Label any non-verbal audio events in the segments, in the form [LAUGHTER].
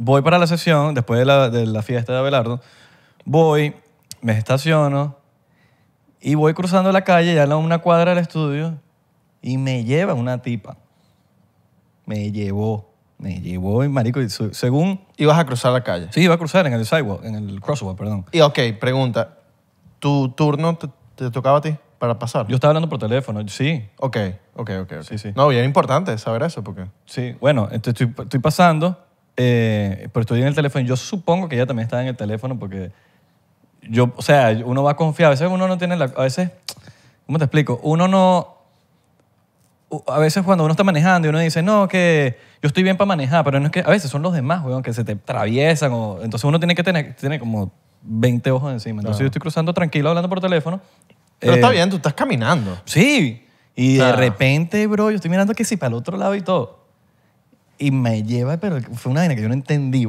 voy para la sesión, después de la, fiesta de Abelardo, voy, me estaciono y voy cruzando la calle, ya a una cuadra del estudio, y me lleva una tipa. Me llevó, me llevó y marico, según... Ibas a cruzar la calle. Sí, iba a cruzar en el sidewalk, en el crosswalk, perdón. Y ok, pregunta. ¿Tu turno te, tocaba a ti para pasar? Yo estaba hablando por teléfono, sí, Ok, ok, ok. Sí, sí. No, bien importante saber eso porque... sí. Bueno, estoy, estoy pasando eh, pero estoy en el teléfono. Yo supongo que ella también está en el teléfono porque yo, o sea, uno va confiado. A veces uno no tiene la, a veces, ¿cómo te explico? Uno no, a veces cuando uno está manejando y uno dice, no, que yo estoy bien para manejar, pero no es que, a veces son los demás, weón, que se te atraviesan o, entonces uno tiene que tener, tiene como 20 ojos encima. Entonces yo estoy cruzando tranquilo hablando por teléfono. Pero está eh, bien, tú estás caminando. Sí. Y de repente, bro, yo estoy mirando que sí para el otro lado y todo y me lleva, pero fue una vaina que yo no entendí,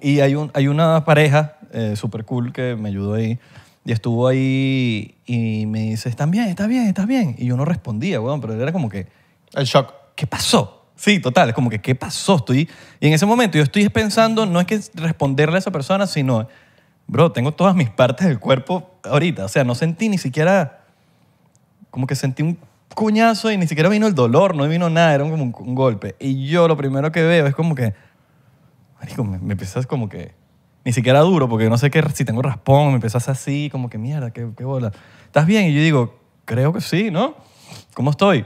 Y hay, un, hay una pareja eh, súper cool que me ayudó ahí. Y estuvo ahí y me dice, ¿están bien? ¿Estás bien? ¿Estás bien? Y yo no respondía, weón, pero era como que... El shock. ¿Qué pasó? Sí, total, es como que, ¿qué pasó? Estoy... Y en ese momento yo estoy pensando, no es que responderle a esa persona, sino, bro, tengo todas mis partes del cuerpo ahorita. O sea, no sentí ni siquiera... Como que sentí un cuñazo y ni siquiera vino el dolor, no vino nada, era como un, golpe. Y yo lo primero que veo es como que, me, empezas empiezas como que, ni siquiera duro, porque no sé qué, si tengo raspón, me empiezas así, como que mierda, qué, qué bola. ¿Estás bien? Y yo digo, creo que sí, ¿no? ¿Cómo estoy?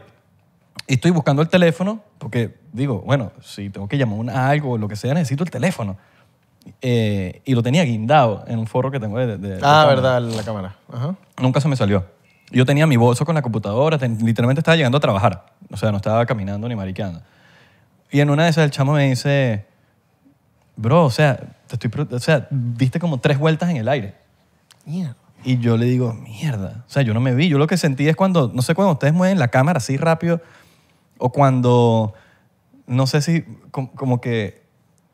Y estoy buscando el teléfono, porque digo, bueno, si tengo que llamar a algo o lo que sea, necesito el teléfono. Eh, y lo tenía guindado en un forro que tengo de... ah, verdad, la cámara. Nunca se me salió yo tenía mi bolso con la computadora, literalmente estaba llegando a trabajar. O sea, no estaba caminando ni mariqueando. Y en una de esas el chamo me dice, bro, o sea, te estoy, o sea, viste como tres vueltas en el aire. Y yo le digo, mierda. O sea, yo no me vi. Yo lo que sentí es cuando, no sé, cuando ustedes mueven la cámara así rápido o cuando, no sé si, como, que,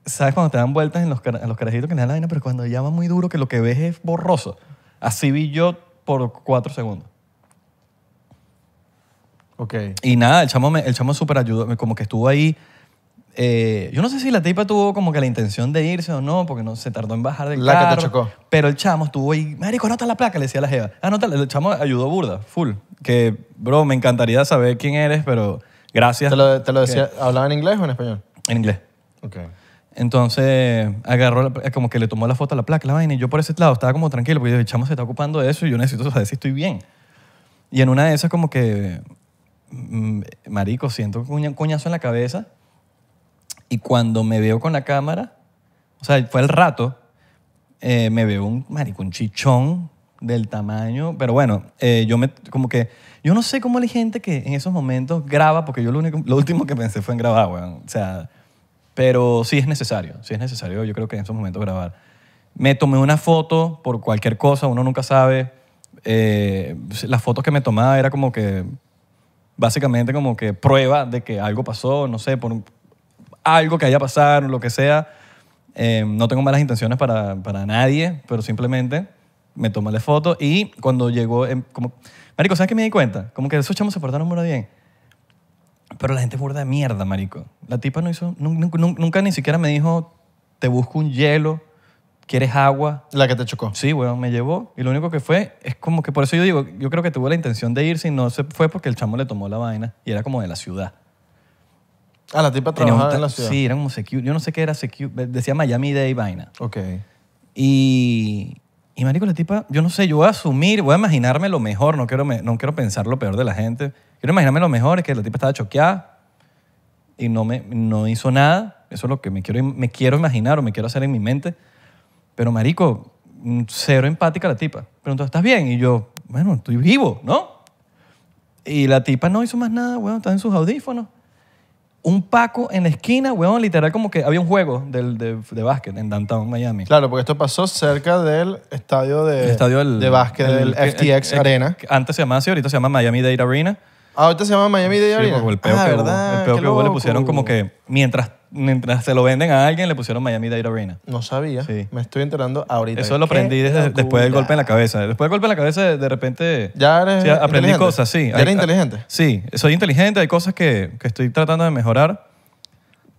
¿sabes? Cuando te dan vueltas en los, carajitos que le dan la vaina, pero cuando llama muy duro que lo que ves es borroso. Así vi yo por cuatro segundos. Y nada, el chamo, me, el chamo ayudó, como que estuvo ahí. Eh, yo no sé si la tipa tuvo como que la intención de irse o no, porque no se tardó en bajar del la carro. La que te chocó. Pero el chamo estuvo ahí, marico, anota la placa, le decía a la jeva. Anota, el chamo ayudó burda, full. Que, bro, me encantaría saber quién eres, pero gracias. ¿Te lo, decía, hablaba en inglés o en español? En inglés. Ok. Entonces agarró, eh, como que le tomó la foto a la placa, la vaina, y yo por ese lado estaba como tranquilo, porque el chamo se está ocupando de eso y yo necesito saber si estoy bien. Y en una de esas como que Mm, marico, siento un coñazo en la cabeza. Y cuando me veo con la cámara, o sea, fue el rato, eh, me veo un marico, un chichón del tamaño. Pero bueno, eh, yo me, como que, yo no sé cómo la gente que en esos momentos graba, porque yo lo, único, lo último que pensé fue en grabar, O sea, pero sí es necesario, sí es necesario, yo creo que en esos momentos grabar. Me tomé una foto por cualquier cosa, uno nunca sabe. Eh, pues, las fotos que me tomaba era como que básicamente como que prueba de que algo pasó, no sé, por algo que haya pasado, lo que sea. Em, no tengo malas intenciones para, nadie, pero simplemente me toma la foto y cuando llegó, em, como, marico, ¿sabes qué me di cuenta? Como que esos chamos se portaron muy bien. Pero la gente es de mierda, marico. La tipa no hizo, nunca, ni siquiera me dijo, te busco un hielo, ¿Quieres agua? La que te chocó. Sí, bueno, me llevó. Y lo único que fue, es como que por eso yo digo, yo creo que tuvo la intención de irse y no se fue porque el chamo le tomó la vaina y era como de la ciudad. Ah, la tipa trabajaba en la ciudad. Sí, era como security. Yo no sé qué era security. Eh, decía Miami Day vaina. Ok. Y, y marico, la tipa, yo no sé, yo voy a asumir, voy a imaginarme lo mejor, no quiero, no quiero pensar lo peor de la gente. Quiero imaginarme lo mejor, es que la tipa estaba choqueada y no, me, no hizo nada. Eso es lo que me quiero, me quiero imaginar o me quiero hacer en mi mente. Pero, marico, mm, cero empática la tipa. Preguntó, ¿estás bien? Y yo, bueno, estoy vivo, ¿no? Y la tipa no hizo más nada, weón, está en sus audífonos. Un Paco en la esquina, weón, literal como que había un juego de, de básquet en Downtown Miami. Claro, porque esto pasó cerca del estadio de, estadio de básquet del el- FTX eh, eh, Arena. Antes se llamaba así, ahorita se llama Miami Dade Arena. Ah, ahorita se llama Miami Dade Arena. Sí, el peo ah, que verdad, El peo que le pusieron como que mientras, mientras se lo venden a alguien le pusieron Miami Dade Arena. No sabía. Sí. Me estoy enterando ahorita. Eso lo aprendí después del golpe en la cabeza. Después del golpe en la cabeza de repente ya aprendí cosas, sí. ¿Ya eres inteligente? sí, soy inteligente, hay cosas que, que estoy tratando de mejorar.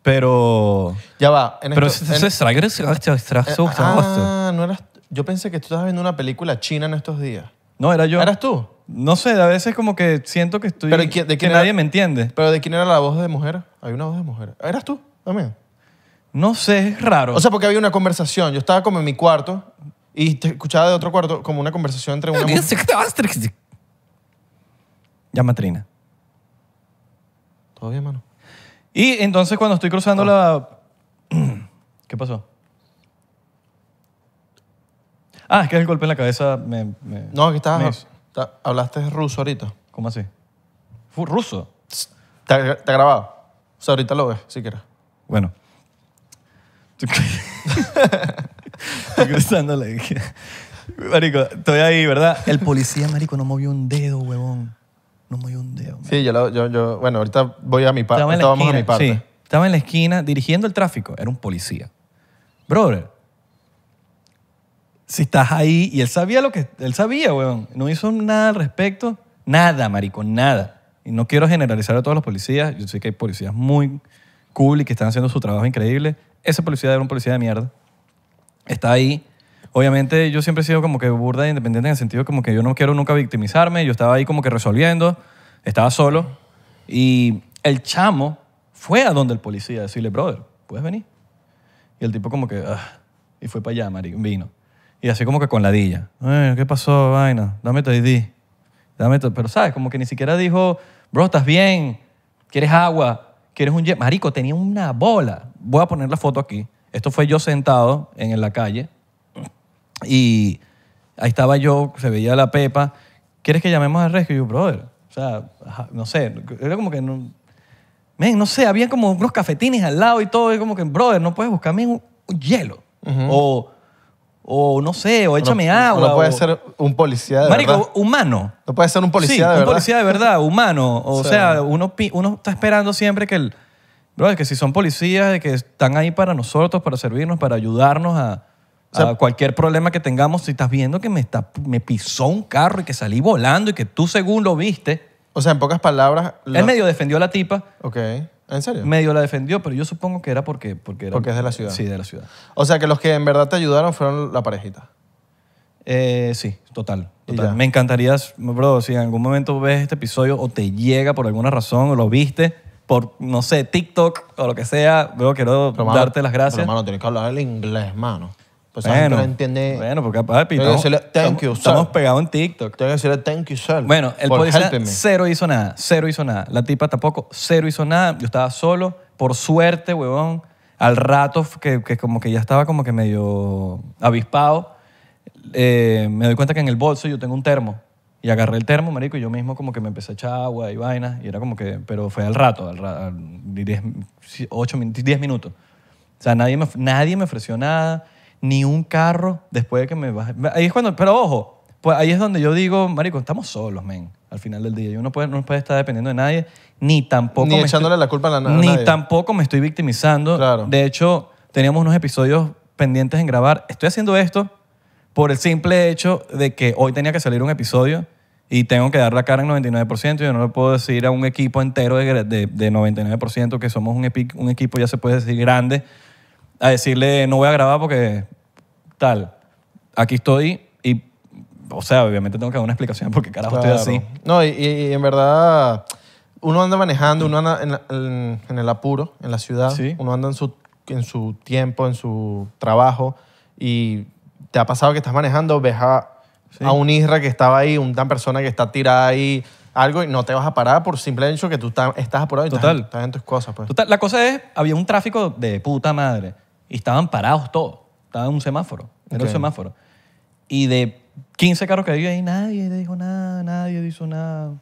Pero. Ya va. En pero esto, estrago eh, Ah, no Yo pensé que tú estabas viendo una película china en estos días. No, era yo. ¿Eras tú? No sé, a veces como que siento que estoy. de que nadie me entiende. ¿Pero de quién era la voz de mujer? Hay una voz de mujer. ¿Eras tú también? No sé, es raro. O sea, porque había una conversación. Yo estaba como en mi cuarto y te escuchaba de otro cuarto como una conversación entre una mujer. Llama Trina. Todo bien, mano. Y entonces cuando estoy cruzando la... Ah. [CLEARS THROAT] ¿Qué pasó? Ah, es que el golpe en la cabeza me... No, que estaba. ¿Hablaste ruso ahorita? ¿Cómo así? ¿Ruso? ¿Te ha, grabado? O sea, ahorita lo ves, si quieres. Bueno. Estoy dije. [LAUGHS] Marico, estoy ahí, ¿verdad? El policía, marico, no movió un dedo, huevón. No movió un dedo. Sí, yo, yo, bueno, ahorita voy a mi parte. Estaba en la mi parte. Estaba en la esquina dirigiendo el tráfico. Era un policía. Brother, si estás ahí, y él sabía lo que, él sabía, weón, no hizo nada al respecto, nada, marico, nada. Y no quiero generalizar a todos los policías, yo sé que hay policías muy cool y que están haciendo su trabajo increíble. Ese policía era un policía de mierda, está ahí. Obviamente yo siempre he sido como que burda e independiente en el sentido como que yo no quiero nunca victimizarme, yo estaba ahí como que resolviendo, estaba solo, y el chamo fue a donde el policía a decirle, brother, ¿puedes venir? Y el tipo como que, ah", y fue para allá, marico, vino. Y así como que con ladilla. ¿Qué pasó, vaina? Dame tu ID. Dame Pero, ¿sabes? Como que ni siquiera dijo, bro, ¿estás bien? ¿Quieres agua? ¿Quieres un Marico, tenía una bola. Voy a poner la foto aquí. Esto fue yo sentado en la calle. Y ahí estaba yo, se veía la pepa. ¿Quieres que llamemos al rescue? yo, brother, o sea, no sé, era como que no... no sé, había como unos cafetines al lado y todo, y como que, brother, no puedes buscarme un, hielo. O o no sé, o échame agua. No puede ser un policía de Marico, humano. No puede ser un policía de un verdad. un policía de verdad, humano. O, sea, uno, uno, está esperando siempre que el... que si son policías, que están ahí para nosotros, para servirnos, para ayudarnos a, cualquier problema que tengamos. Si estás viendo que me, está, me pisó un carro y que salí volando y que tú según lo viste... O sea, en pocas palabras... Él medio defendió a la tipa. Ok. ¿En serio? Medio la defendió, pero yo supongo que era porque... Porque, era, porque es de la ciudad. Sí, de la ciudad. O sea, que los que en verdad te ayudaron fueron la parejita. Eh, sí, total. Me encantaría, bro, si en algún momento ves este episodio o te llega por alguna razón o lo viste por, no sé, TikTok o lo que sea, luego quiero darte las gracias. Pero, tienes que hablar el inglés, mano. Pues bueno, entiende. Bueno, porque papi, estamos, thank you, estamos pegados en TikTok. Tengo que decirle thank you, sir. Bueno, el policía cero hizo nada, cero hizo nada. La tipa tampoco, cero hizo nada. Yo estaba solo, por suerte, huevón. Al rato, que, que como que ya estaba como que medio avispado, eh, me doy cuenta que en el bolso yo tengo un termo. Y agarré el termo, marico, y yo mismo como que me empecé a echar agua y vainas. Y era como que, pero fue al rato, al, rato, diez 10 minutos. O sea, nadie me, nadie me ofreció nada ni un carro después de que me bajen. Ahí es cuando, pero ojo, pues ahí es donde yo digo, marico, estamos solos, men, al final del día. Yo no puedo, no puede estar dependiendo de nadie, ni tampoco... echándole estoy, la culpa Ni tampoco me estoy victimizando. De hecho, teníamos unos episodios pendientes en grabar. Estoy haciendo esto por el simple hecho de que hoy tenía que salir un episodio y tengo que dar la cara en 99%. Yo no le puedo decir a un equipo entero de, de, 99% que somos un, un equipo, ya se puede decir, grande a decirle, no voy a grabar porque tal, aquí estoy y, o sea, obviamente tengo que dar una explicación porque carajo estoy así. No, y, en verdad, uno anda manejando, uno anda en, el apuro, en la ciudad, uno anda en su, en su tiempo, en su trabajo y te ha pasado que estás manejando, ves a, a un Isra que estaba ahí, una persona que está tirada ahí algo y no te vas a parar por simple hecho que tú estás apurado y Estás, en, tus cosas. Pues. La cosa es, había un tráfico de puta madre y estaban parados todos. Estaba en un semáforo, era un semáforo. Y de 15 carros que había ahí, nadie dijo nada, nadie dijo nada.